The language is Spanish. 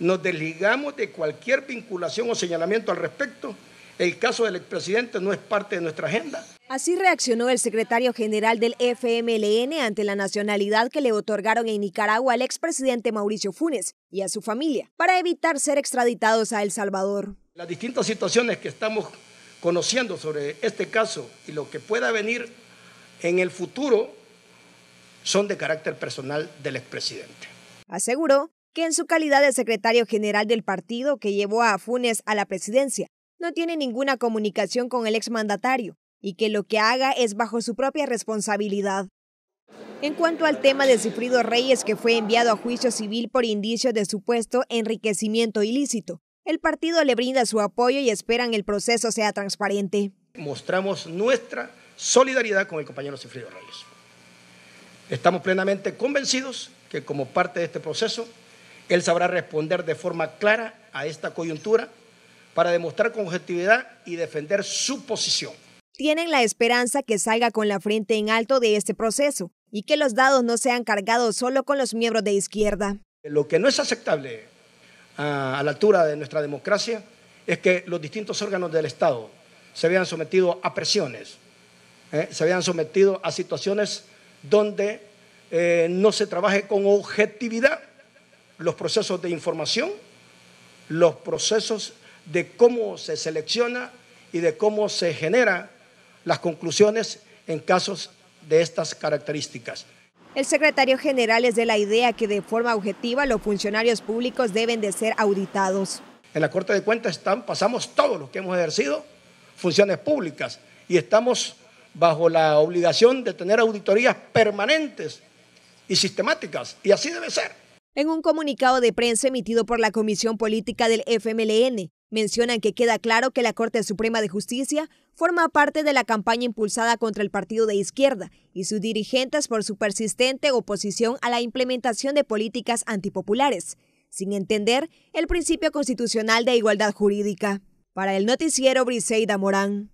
nos desligamos de cualquier vinculación o señalamiento al respecto. El caso del expresidente no es parte de nuestra agenda. Así reaccionó el secretario general del FMLN ante la nacionalidad que le otorgaron en Nicaragua al expresidente Mauricio Funes y a su familia para evitar ser extraditados a El Salvador. Las distintas situaciones que estamos conociendo sobre este caso y lo que pueda venir en el futuro son de carácter personal del expresidente. Aseguró que en su calidad de secretario general del partido que llevó a Funes a la presidencia, no tiene ninguna comunicación con el exmandatario y que lo que haga es bajo su propia responsabilidad. En cuanto al tema de Cifrido Reyes, que fue enviado a juicio civil por indicios de supuesto enriquecimiento ilícito, el partido le brinda su apoyo y esperan el proceso sea transparente. Mostramos nuestra solidaridad con el compañero Cifrido Reyes. Estamos plenamente convencidos que como parte de este proceso él sabrá responder de forma clara a esta coyuntura para demostrar con objetividad y defender su posición. Tienen la esperanza que salga con la frente en alto de este proceso y que los dados no sean cargados solo con los miembros de izquierda. Lo que no es aceptable ah, a, la altura de nuestra democracia es que los distintos órganos del Estado se vean sometidos a presiones, eh, se vean sometido a situaciones donde eh, no se trabaje con objetividad los procesos de información, los procesos de cómo se selecciona y de cómo se generan las conclusiones en casos de estas características. El secretario general es de la idea que de forma objetiva los funcionarios públicos deben de ser auditados. En la Corte de Cuentas están, pasamos todos los que hemos ejercido funciones públicas y estamos bajo la obligación de tener auditorías permanentes y sistemáticas, y así debe ser. En un comunicado de prensa emitido por la Comisión Política del FMLN, mencionan que queda claro que la Corte Suprema de Justicia forma parte de la campaña impulsada contra el partido de izquierda y sus dirigentes por su persistente oposición a la implementación de políticas antipopulares, sin entender el principio constitucional de igualdad jurídica. Para el noticiero Briseida Morán.